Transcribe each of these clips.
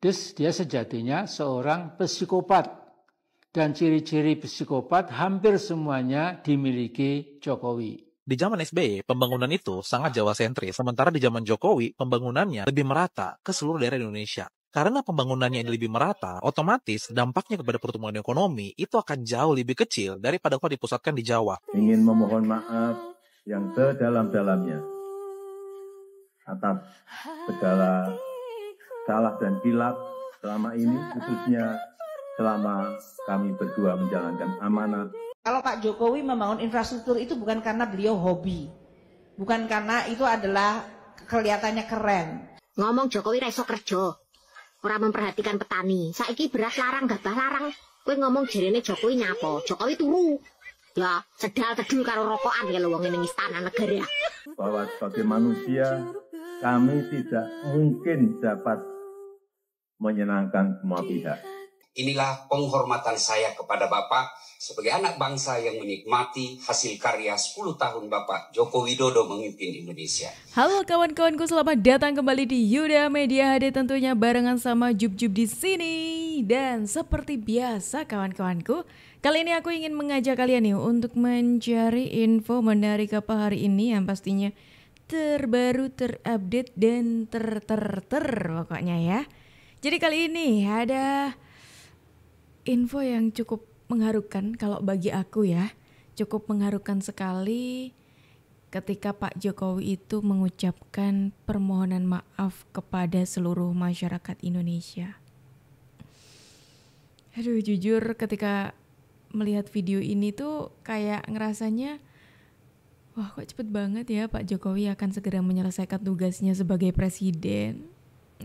Dis, dia sejatinya seorang psikopat. Dan ciri-ciri psikopat hampir semuanya dimiliki Jokowi. Di zaman SBY, pembangunan itu sangat Jawa sentri, sementara di zaman Jokowi, pembangunannya lebih merata ke seluruh daerah Indonesia. Karena pembangunannya ini lebih merata, otomatis dampaknya kepada pertumbuhan ekonomi itu akan jauh lebih kecil daripada kalau dipusatkan di Jawa. Ingin memohon maaf yang sedalam-dalamnya atas segala salah dan hilaf selama ini khususnya selama kami berdua menjalankan amanah. Kalau Pak Jokowi membangun infrastruktur itu bukan karena beliau hobi, bukan karena itu adalah kelihatannya keren. Ngomong Jokowi reso kerja, orang memperhatikan petani. Saiki beras larang, gabah larang. Kue ngomong jerene Jokowi nyapo, Jokowi turu. Ya, sedal tedul karo rokokan ya wong ning istana negara. Bahwa sebagai manusia kami tidak mungkin dapat menyenangkan semua pihak. Inilah penghormatan saya kepada Bapak sebagai anak bangsa yang menikmati hasil karya 10 tahun Bapak Joko Widodo memimpin Indonesia. Halo kawan-kawanku, selamat datang kembali di Yuda Media HD tentunya barengan sama Jub-Jub di sini. Dan seperti biasa kawan-kawanku, kali ini aku ingin mengajak kalian nih untuk mencari info menarik apa hari ini yang pastinya terbaru, terupdate, dan ter-ter-ter pokoknya ya. Jadi kali ini ada info yang cukup mengharukan kalau bagi aku ya. Cukup mengharukan sekali ketika Pak Jokowi itu mengucapkan permohonan maaf kepada seluruh masyarakat Indonesia. Aduh jujur ketika melihat video ini tuh kayak ngerasanya wah kok cepet banget ya Pak Jokowi akan segera menyelesaikan tugasnya sebagai presiden.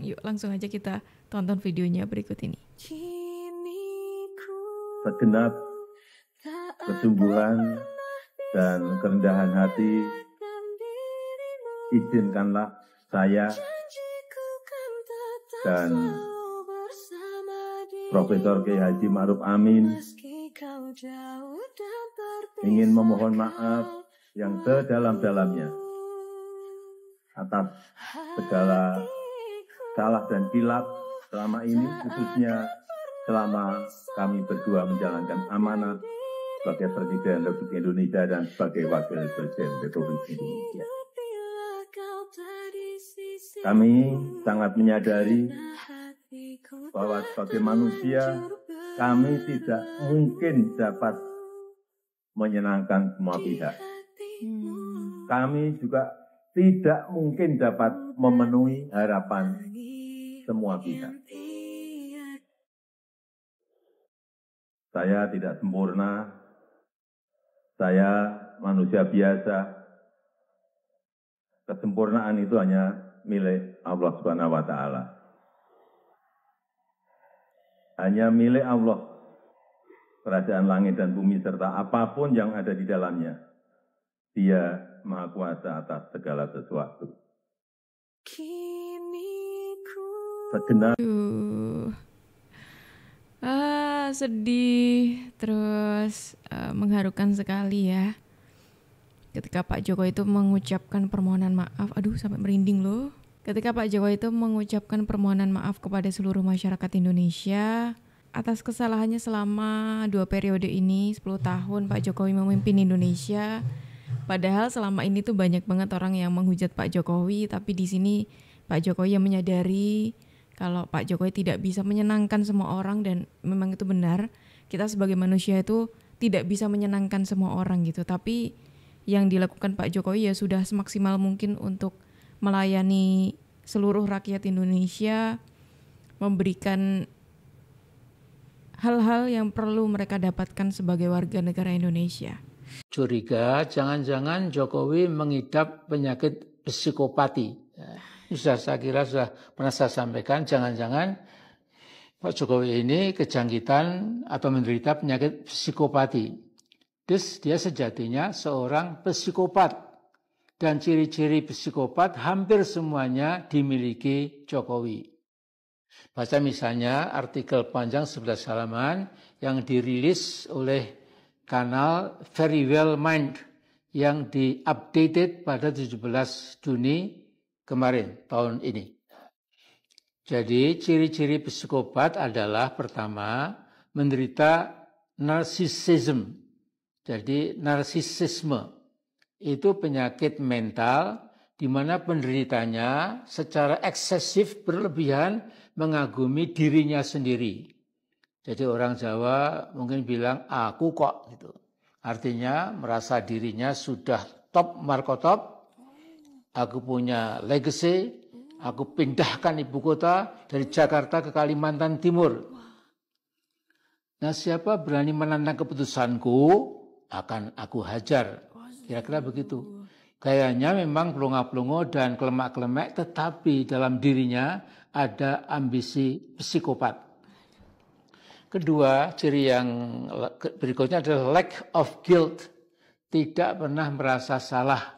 Yuk langsung aja kita Tonton videonya berikut ini. Segenap kesungguhan dan kerendahan hati, izinkanlah saya kan dan Profesor K. Haji Ma'ruf Amin ingin memohon maaf yang sedalam-dalamnya atas segala salah dan kilap selama ini khususnya selama kami berdua menjalankan amanat sebagai Presiden Republik Indonesia dan sebagai Wakil Presiden Republik Indonesia. Kami sangat menyadari bahwa sebagai manusia kami tidak mungkin dapat menyenangkan semua pihak. Hmm. Kami juga tidak mungkin dapat memenuhi harapan semua kita. Saya tidak sempurna, saya manusia biasa. Kesempurnaan itu hanya milik Allah Subhanahu wa taala. Hanya milik Allah. Kerajaan langit dan bumi serta apapun yang ada di dalamnya. Dia Maha Kuasa atas segala sesuatu. Aduh. Ah, sedih, terus uh, mengharukan sekali ya. Ketika Pak Joko itu mengucapkan permohonan maaf, aduh sampai merinding loh. Ketika Pak Joko itu mengucapkan permohonan maaf kepada seluruh masyarakat Indonesia atas kesalahannya selama dua periode ini, 10 tahun Pak Jokowi memimpin Indonesia. Padahal selama ini tuh banyak banget orang yang menghujat Pak Jokowi, tapi di sini Pak Jokowi yang menyadari kalau Pak Jokowi tidak bisa menyenangkan semua orang dan memang itu benar kita sebagai manusia itu tidak bisa menyenangkan semua orang gitu tapi yang dilakukan Pak Jokowi ya sudah semaksimal mungkin untuk melayani seluruh rakyat Indonesia memberikan hal-hal yang perlu mereka dapatkan sebagai warga negara Indonesia curiga jangan-jangan Jokowi mengidap penyakit psikopati sudah saya kira sudah pernah saya sampaikan, jangan-jangan Pak Jokowi ini kejangkitan atau menderita penyakit psikopati. Terus dia sejatinya seorang psikopat. Dan ciri-ciri psikopat hampir semuanya dimiliki Jokowi. Baca misalnya artikel panjang 11 halaman yang dirilis oleh kanal Very Well Mind yang diupdated pada 17 Juni kemarin tahun ini. Jadi ciri-ciri psikopat adalah pertama menderita narcissism. Jadi narsisisme itu penyakit mental di mana penderitanya secara eksesif berlebihan mengagumi dirinya sendiri. Jadi orang Jawa mungkin bilang aku kok gitu. Artinya merasa dirinya sudah top markotop aku punya legacy, aku pindahkan ibu kota dari Jakarta ke Kalimantan Timur. Nah siapa berani menantang keputusanku, akan aku hajar. Kira-kira begitu. Kayaknya memang pelongo-pelongo dan kelemak kelemak tetapi dalam dirinya ada ambisi psikopat. Kedua, ciri yang berikutnya adalah lack of guilt. Tidak pernah merasa salah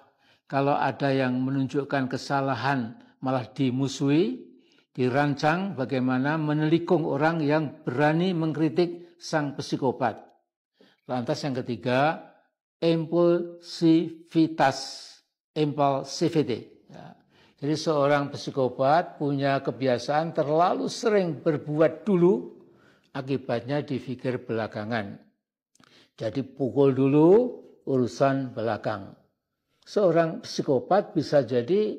kalau ada yang menunjukkan kesalahan malah dimusuhi, dirancang bagaimana menelikung orang yang berani mengkritik sang psikopat. Lantas yang ketiga, impulsivitas, impulsivity. Ya. Jadi seorang psikopat punya kebiasaan terlalu sering berbuat dulu, akibatnya difikir belakangan. Jadi pukul dulu urusan belakang seorang psikopat bisa jadi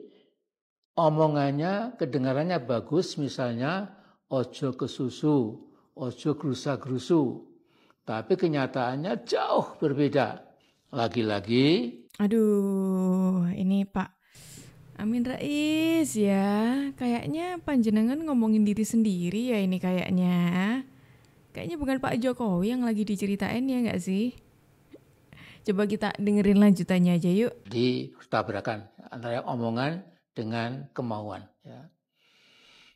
omongannya kedengarannya bagus misalnya ojo ke susu, ojo gerusa gerusu. Tapi kenyataannya jauh berbeda. Lagi-lagi. Aduh, ini Pak Amin Rais ya. Kayaknya panjenengan ngomongin diri sendiri ya ini kayaknya. Kayaknya bukan Pak Jokowi yang lagi diceritain ya nggak sih? Coba kita dengerin lanjutannya aja yuk. Di tabrakan antara omongan dengan kemauan. Ya.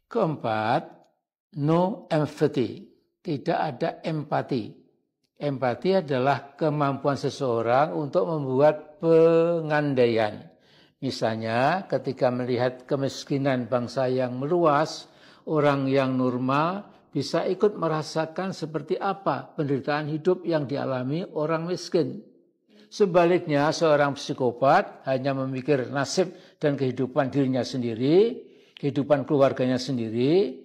Keempat, no empathy. Tidak ada empati. Empati adalah kemampuan seseorang untuk membuat pengandaian. Misalnya ketika melihat kemiskinan bangsa yang meluas, orang yang normal bisa ikut merasakan seperti apa penderitaan hidup yang dialami orang miskin. Sebaliknya seorang psikopat hanya memikir nasib dan kehidupan dirinya sendiri, kehidupan keluarganya sendiri,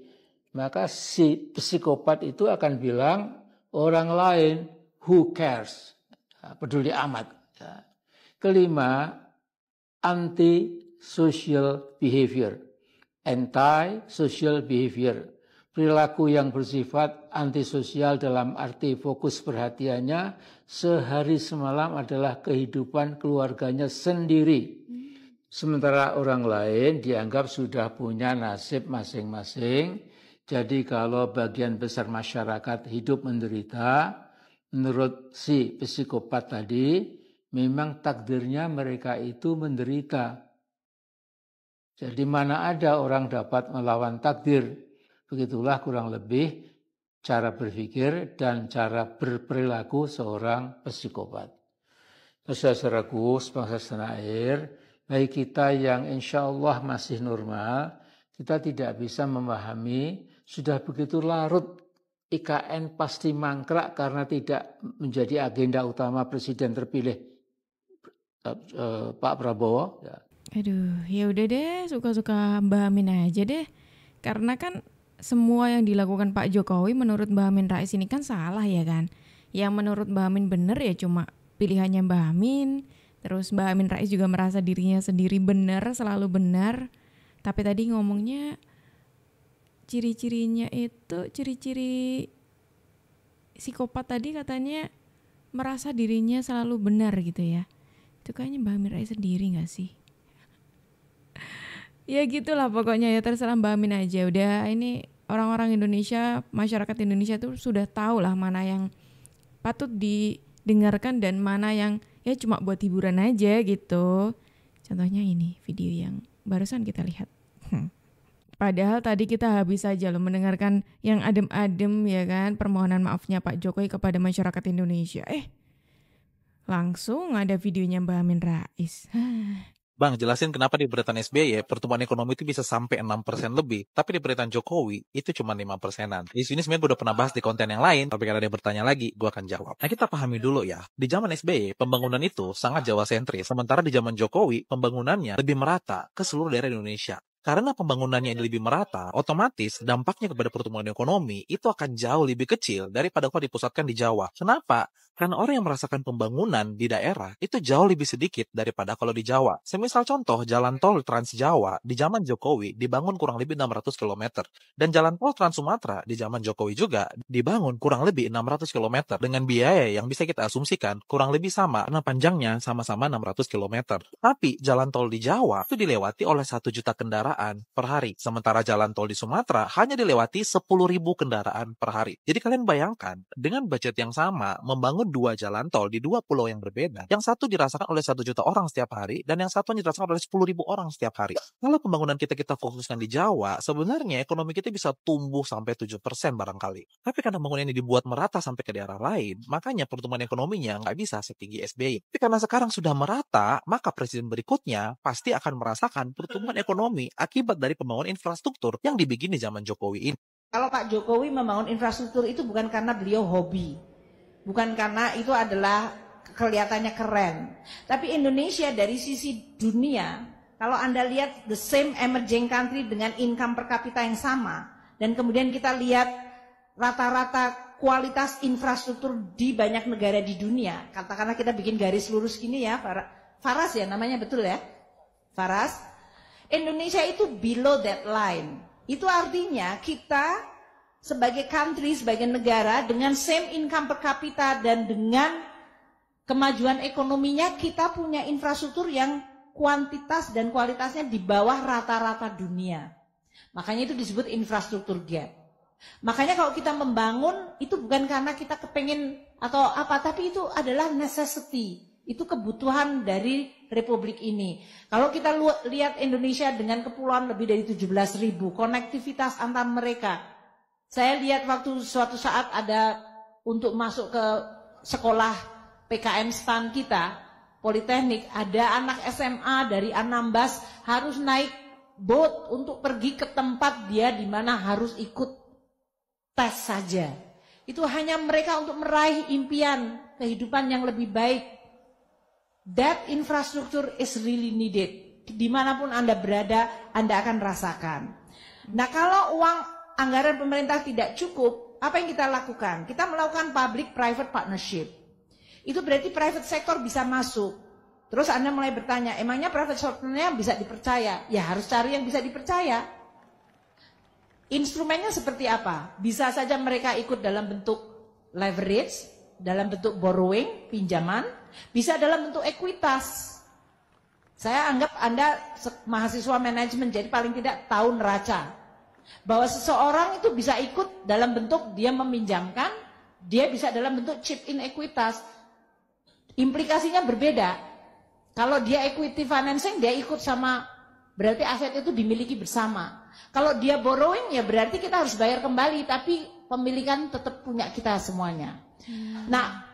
maka si psikopat itu akan bilang orang lain who cares, nah, peduli amat. Ya. Kelima, anti social behavior, anti social behavior perilaku yang bersifat antisosial dalam arti fokus perhatiannya sehari semalam adalah kehidupan keluarganya sendiri. Sementara orang lain dianggap sudah punya nasib masing-masing. Jadi kalau bagian besar masyarakat hidup menderita, menurut si psikopat tadi, memang takdirnya mereka itu menderita. Jadi mana ada orang dapat melawan takdir? Begitulah kurang lebih cara berpikir dan cara berperilaku seorang psikopat. Saudaraku, sebangsa tanah air, baik kita yang insya Allah masih normal, kita tidak bisa memahami sudah begitu larut IKN pasti mangkrak karena tidak menjadi agenda utama presiden terpilih eh, eh, Pak Prabowo. Ya. Aduh, ya udah deh, suka-suka Mbak Amin aja deh. Karena kan semua yang dilakukan Pak Jokowi menurut Mbak Amin Rais ini kan salah ya kan? Yang menurut Mbak Amin bener ya cuma pilihannya Mbak Amin. Terus Mbak Amin Rais juga merasa dirinya sendiri benar, selalu benar. Tapi tadi ngomongnya ciri-cirinya itu ciri-ciri psikopat tadi katanya merasa dirinya selalu benar gitu ya. Itu kayaknya Mbak Amin Rais sendiri gak sih? ya gitulah pokoknya ya terserah Mbak Amin aja udah ini orang-orang Indonesia masyarakat Indonesia tuh sudah tahu lah mana yang patut didengarkan dan mana yang ya cuma buat hiburan aja gitu contohnya ini video yang barusan kita lihat hmm. Padahal tadi kita habis saja loh mendengarkan yang adem-adem ya kan permohonan maafnya Pak Jokowi kepada masyarakat Indonesia. Eh, langsung ada videonya Mbak Amin Rais. Bang, jelasin kenapa di pemerintahan SBY ya, pertumbuhan ekonomi itu bisa sampai 6% lebih, tapi di pemerintahan Jokowi itu cuma 5 persenan. Di sini sebenarnya gue udah pernah bahas di konten yang lain, tapi kalau ada yang bertanya lagi, gue akan jawab. Nah kita pahami dulu ya, di zaman SBY pembangunan itu sangat Jawa sentris, sementara di zaman Jokowi pembangunannya lebih merata ke seluruh daerah Indonesia. Karena pembangunannya ini lebih merata, otomatis dampaknya kepada pertumbuhan ekonomi itu akan jauh lebih kecil daripada kalau dipusatkan di Jawa. Kenapa? Karena orang yang merasakan pembangunan di daerah itu jauh lebih sedikit daripada kalau di Jawa. Semisal contoh, jalan tol Trans Jawa di zaman Jokowi dibangun kurang lebih 600 km. Dan jalan tol Trans Sumatera di zaman Jokowi juga dibangun kurang lebih 600 km dengan biaya yang bisa kita asumsikan kurang lebih sama karena panjangnya sama-sama 600 km. Tapi jalan tol di Jawa itu dilewati oleh 1 juta kendaraan kendaraan per hari. Sementara jalan tol di Sumatera hanya dilewati 10.000 kendaraan per hari. Jadi kalian bayangkan, dengan budget yang sama, membangun dua jalan tol di dua pulau yang berbeda, yang satu dirasakan oleh satu juta orang setiap hari, dan yang satu dirasakan oleh 10.000 orang setiap hari. Kalau pembangunan kita kita fokuskan di Jawa, sebenarnya ekonomi kita bisa tumbuh sampai 7% barangkali. Tapi karena pembangunan ini dibuat merata sampai ke daerah lain, makanya pertumbuhan ekonominya nggak bisa setinggi SBI. Tapi karena sekarang sudah merata, maka presiden berikutnya pasti akan merasakan pertumbuhan ekonomi akibat dari pembangunan infrastruktur yang dibikin di zaman Jokowi ini. Kalau Pak Jokowi membangun infrastruktur itu bukan karena beliau hobi, bukan karena itu adalah kelihatannya keren. Tapi Indonesia dari sisi dunia, kalau Anda lihat the same emerging country dengan income per kapita yang sama, dan kemudian kita lihat rata-rata kualitas infrastruktur di banyak negara di dunia, katakanlah kita bikin garis lurus gini ya, Faras ya namanya betul ya, Faras. Indonesia itu below that line. Itu artinya kita sebagai country, sebagai negara dengan same income per capita dan dengan kemajuan ekonominya kita punya infrastruktur yang kuantitas dan kualitasnya di bawah rata-rata dunia. Makanya itu disebut infrastruktur gap. Makanya kalau kita membangun itu bukan karena kita kepengen atau apa, tapi itu adalah necessity. Itu kebutuhan dari republik ini. Kalau kita lihat Indonesia dengan kepulauan lebih dari 17 ribu, konektivitas antar mereka. Saya lihat waktu suatu saat ada untuk masuk ke sekolah PKM STAN kita, Politeknik, ada anak SMA dari Anambas harus naik boat untuk pergi ke tempat dia di mana harus ikut tes saja. Itu hanya mereka untuk meraih impian kehidupan yang lebih baik That infrastructure is really needed. Dimanapun Anda berada, Anda akan rasakan. Nah kalau uang anggaran pemerintah tidak cukup, apa yang kita lakukan? Kita melakukan public-private partnership. Itu berarti private sector bisa masuk. Terus Anda mulai bertanya, emangnya private sectornya bisa dipercaya? Ya harus cari yang bisa dipercaya. Instrumennya seperti apa? Bisa saja mereka ikut dalam bentuk leverage, dalam bentuk borrowing, pinjaman, bisa dalam bentuk ekuitas. Saya anggap Anda mahasiswa manajemen, jadi paling tidak tahun neraca. Bahwa seseorang itu bisa ikut dalam bentuk dia meminjamkan, dia bisa dalam bentuk chip in ekuitas. Implikasinya berbeda. Kalau dia equity financing, dia ikut sama, berarti aset itu dimiliki bersama. Kalau dia borrowing, ya berarti kita harus bayar kembali, tapi pemilikan tetap punya kita semuanya. Hmm. Nah,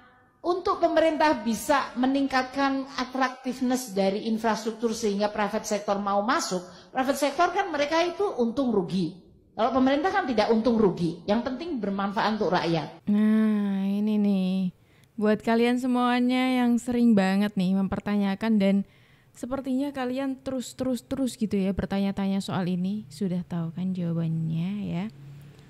untuk pemerintah bisa meningkatkan atraktifness dari infrastruktur sehingga private sector mau masuk, private sector kan mereka itu untung rugi. Kalau pemerintah kan tidak untung rugi, yang penting bermanfaat untuk rakyat. Nah, ini nih. Buat kalian semuanya yang sering banget nih mempertanyakan dan sepertinya kalian terus-terus-terus gitu ya bertanya-tanya soal ini, sudah tahu kan jawabannya ya.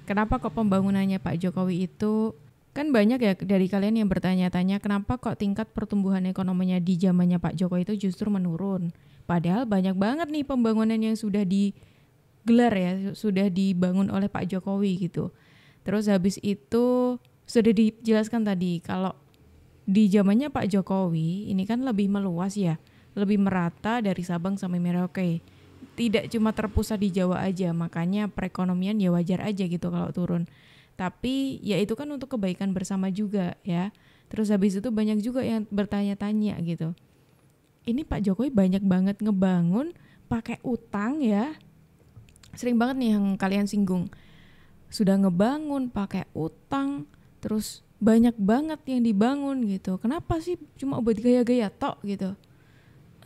Kenapa kok pembangunannya Pak Jokowi itu Kan banyak ya dari kalian yang bertanya-tanya kenapa kok tingkat pertumbuhan ekonominya di zamannya Pak Jokowi itu justru menurun. Padahal banyak banget nih pembangunan yang sudah digelar ya, sudah dibangun oleh Pak Jokowi gitu. Terus habis itu sudah dijelaskan tadi kalau di zamannya Pak Jokowi ini kan lebih meluas ya, lebih merata dari Sabang sampai Merauke. Tidak cuma terpusat di Jawa aja, makanya perekonomian ya wajar aja gitu kalau turun tapi ya itu kan untuk kebaikan bersama juga ya terus habis itu banyak juga yang bertanya-tanya gitu ini Pak Jokowi banyak banget ngebangun pakai utang ya sering banget nih yang kalian singgung sudah ngebangun pakai utang terus banyak banget yang dibangun gitu kenapa sih cuma obat gaya-gaya tok gitu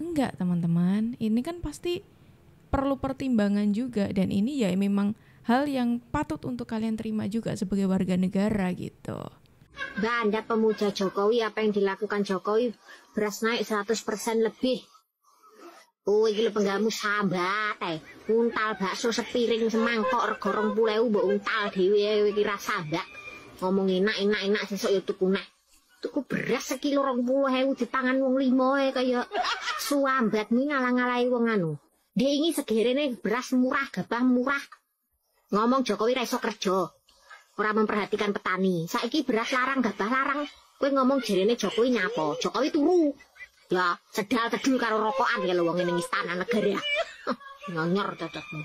enggak teman-teman ini kan pasti perlu pertimbangan juga dan ini ya memang hal yang patut untuk kalian terima juga sebagai warga negara gitu. Mbak Anda pemuja Jokowi apa yang dilakukan Jokowi beras naik 100% lebih. Oh, ini lo penggamu sahabat, eh. Untal bakso sepiring semangkok rego pulau, mbak untal dewe, eh. iki rasa mbak. Ngomong enak-enak enak sesok ya tuku neh. Tuku beras sekilo di tangan wong limo eh suambat, ini ngalah-ngalah wong anu. Dia ingin segerene beras murah, gabah murah, Ngomong Jokowi reso kerja. Ora memperhatikan petani. Saiki beras larang, gabah larang. Kowe ngomong jerene Jokowi nyapo. Jokowi turu. Ya, sedal tedul karo rokokan ya wong ning istana negara. Ngonyor dadakmu.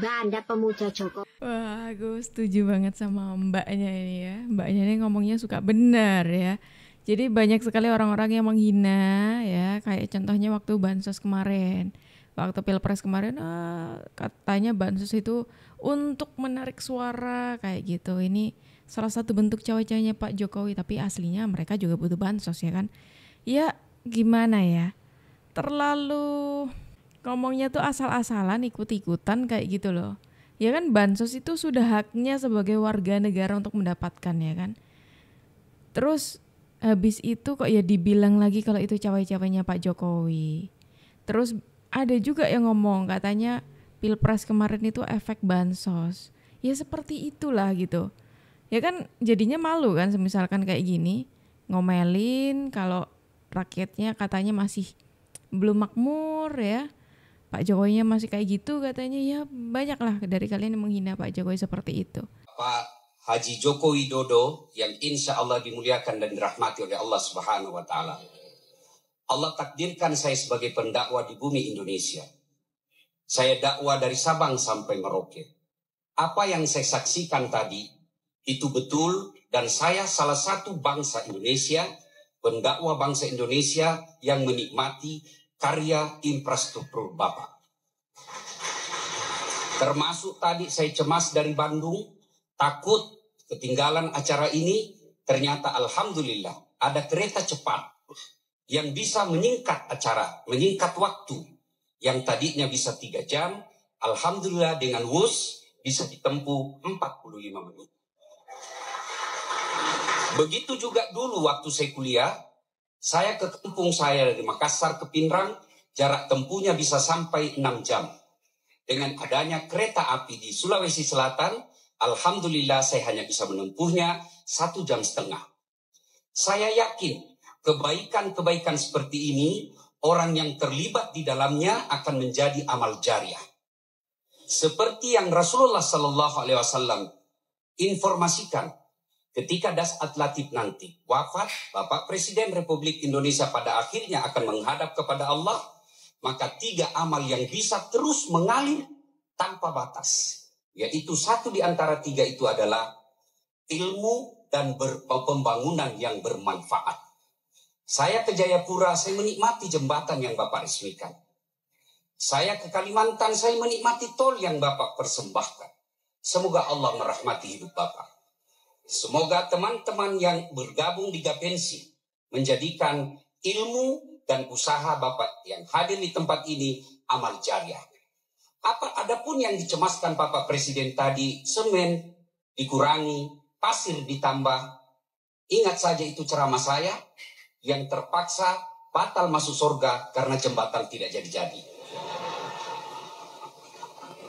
Banda pemuja Joko. Wah, aku setuju banget sama mbaknya ini ya. Mbaknya ini ngomongnya suka benar ya. Jadi banyak sekali orang-orang yang menghina ya, kayak contohnya waktu bansos kemarin waktu pilpres kemarin uh, katanya bansos itu untuk menarik suara kayak gitu ini salah satu bentuk cawe-cawenya Pak Jokowi tapi aslinya mereka juga butuh bansos ya kan ya gimana ya terlalu ngomongnya tuh asal-asalan ikut-ikutan kayak gitu loh ya kan bansos itu sudah haknya sebagai warga negara untuk mendapatkan ya kan terus habis itu kok ya dibilang lagi kalau itu cawe-cawenya Pak Jokowi terus ada juga yang ngomong katanya pilpres kemarin itu efek bansos ya seperti itulah gitu ya kan jadinya malu kan semisalkan kayak gini ngomelin kalau rakyatnya katanya masih belum makmur ya Pak Jokowinya masih kayak gitu katanya ya banyaklah dari kalian yang menghina Pak Jokowi seperti itu Pak Haji Joko Widodo yang insya Allah dimuliakan dan dirahmati oleh Allah Subhanahu Wa Taala Allah takdirkan saya sebagai pendakwah di bumi Indonesia. Saya dakwah dari Sabang sampai Merauke. Apa yang saya saksikan tadi itu betul dan saya salah satu bangsa Indonesia, pendakwah bangsa Indonesia yang menikmati karya infrastruktur Bapak. Termasuk tadi saya cemas dari Bandung, takut ketinggalan acara ini, ternyata alhamdulillah ada kereta cepat yang bisa menyingkat acara, menyingkat waktu. Yang tadinya bisa tiga jam, Alhamdulillah dengan WUS bisa ditempuh 45 menit. Begitu juga dulu waktu saya kuliah, saya ke kampung saya dari Makassar ke Pinrang, jarak tempuhnya bisa sampai 6 jam. Dengan adanya kereta api di Sulawesi Selatan, Alhamdulillah saya hanya bisa menempuhnya satu jam setengah. Saya yakin kebaikan-kebaikan seperti ini, orang yang terlibat di dalamnya akan menjadi amal jariah. Seperti yang Rasulullah Sallallahu Alaihi Wasallam informasikan ketika Das Atlatib nanti wafat, Bapak Presiden Republik Indonesia pada akhirnya akan menghadap kepada Allah, maka tiga amal yang bisa terus mengalir tanpa batas. Yaitu satu di antara tiga itu adalah ilmu dan pembangunan yang bermanfaat. Saya ke Jayapura, saya menikmati jembatan yang Bapak resmikan. Saya ke Kalimantan, saya menikmati tol yang Bapak persembahkan. Semoga Allah merahmati hidup Bapak. Semoga teman-teman yang bergabung di Gapensi menjadikan ilmu dan usaha Bapak yang hadir di tempat ini amal jariah. Apa adapun yang dicemaskan Bapak Presiden tadi, semen dikurangi, pasir ditambah. Ingat saja itu ceramah saya, yang terpaksa batal masuk surga karena jembatan tidak jadi-jadi.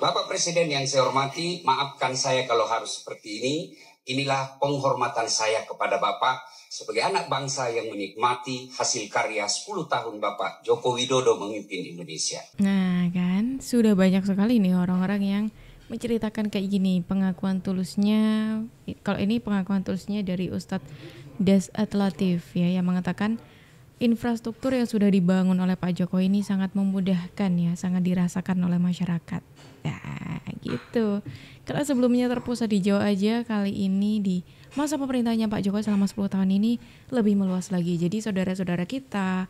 Bapak Presiden yang saya hormati, maafkan saya kalau harus seperti ini. Inilah penghormatan saya kepada Bapak sebagai anak bangsa yang menikmati hasil karya 10 tahun Bapak Joko Widodo memimpin Indonesia. Nah kan, sudah banyak sekali nih orang-orang yang menceritakan kayak gini pengakuan tulusnya. Kalau ini pengakuan tulusnya dari Ustadz Des Atlatif ya yang mengatakan infrastruktur yang sudah dibangun oleh Pak Jokowi ini sangat memudahkan ya, sangat dirasakan oleh masyarakat. Nah, gitu. Karena sebelumnya terpusat di Jawa aja, kali ini di masa pemerintahnya Pak Jokowi selama 10 tahun ini lebih meluas lagi. Jadi saudara-saudara kita,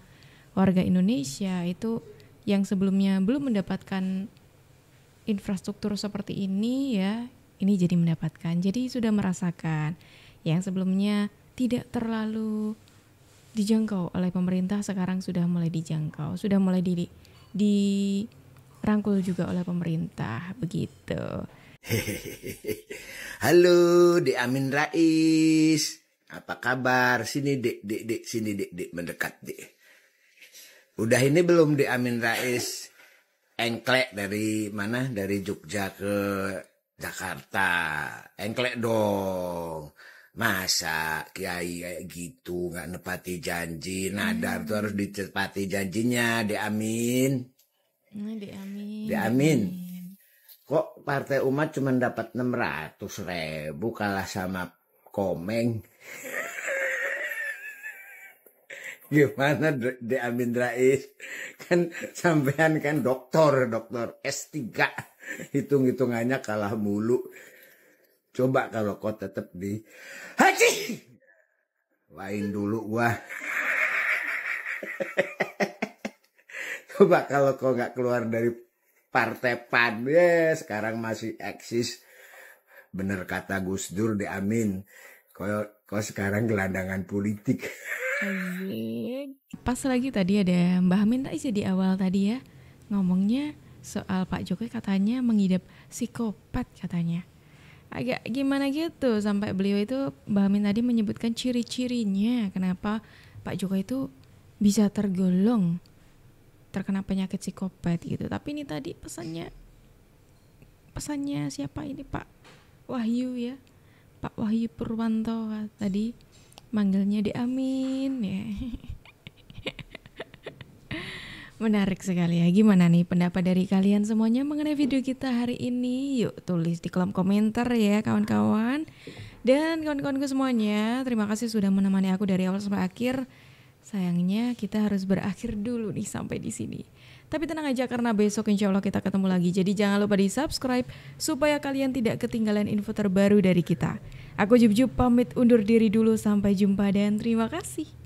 warga Indonesia itu yang sebelumnya belum mendapatkan infrastruktur seperti ini ya, ini jadi mendapatkan. Jadi sudah merasakan yang sebelumnya tidak terlalu dijangkau oleh pemerintah sekarang sudah mulai dijangkau, sudah mulai di dirangkul juga oleh pemerintah begitu. Halo, Dek Amin Rais. Apa kabar? Sini Dek, Dek, Dek, sini Dek, Dek mendekat Dek. Udah ini belum Dek Amin Rais engklek dari mana? Dari Jogja ke Jakarta. Engklek dong. Masa kiai gitu nggak nepati janji. Nadar hmm. tuh harus hmm. ditepati janjinya. amin nah, Diamin. amin diamin. amin Kok partai umat cuma dapat enam ratus ribu kalah sama komeng? Gimana amin Rais? Kan sampean kan dokter dokter S3. Hitung-hitungannya kalah mulu. Coba kalau kau tetap di Haji. Lain dulu gua. Coba kalau kau gak keluar dari partai PAN, ya sekarang masih eksis. Bener kata Gus Dur di Amin. Kau, kau sekarang gelandangan politik. Pas lagi tadi ada Mbah Amin tadi ya di awal tadi ya ngomongnya soal Pak Jokowi katanya mengidap psikopat katanya agak gimana gitu sampai beliau itu Mbak Amin tadi menyebutkan ciri-cirinya kenapa Pak Jokowi itu bisa tergolong terkena penyakit psikopat gitu. Tapi ini tadi pesannya pesannya siapa ini Pak Wahyu ya? Pak Wahyu Purwanto tadi manggilnya di Amin ya. Menarik sekali ya. Gimana nih pendapat dari kalian semuanya mengenai video kita hari ini? Yuk tulis di kolom komentar ya kawan-kawan. Dan kawan-kawanku semuanya, terima kasih sudah menemani aku dari awal sampai akhir. Sayangnya kita harus berakhir dulu nih sampai di sini. Tapi tenang aja karena besok insya Allah kita ketemu lagi. Jadi jangan lupa di subscribe supaya kalian tidak ketinggalan info terbaru dari kita. Aku Jub pamit undur diri dulu sampai jumpa dan terima kasih.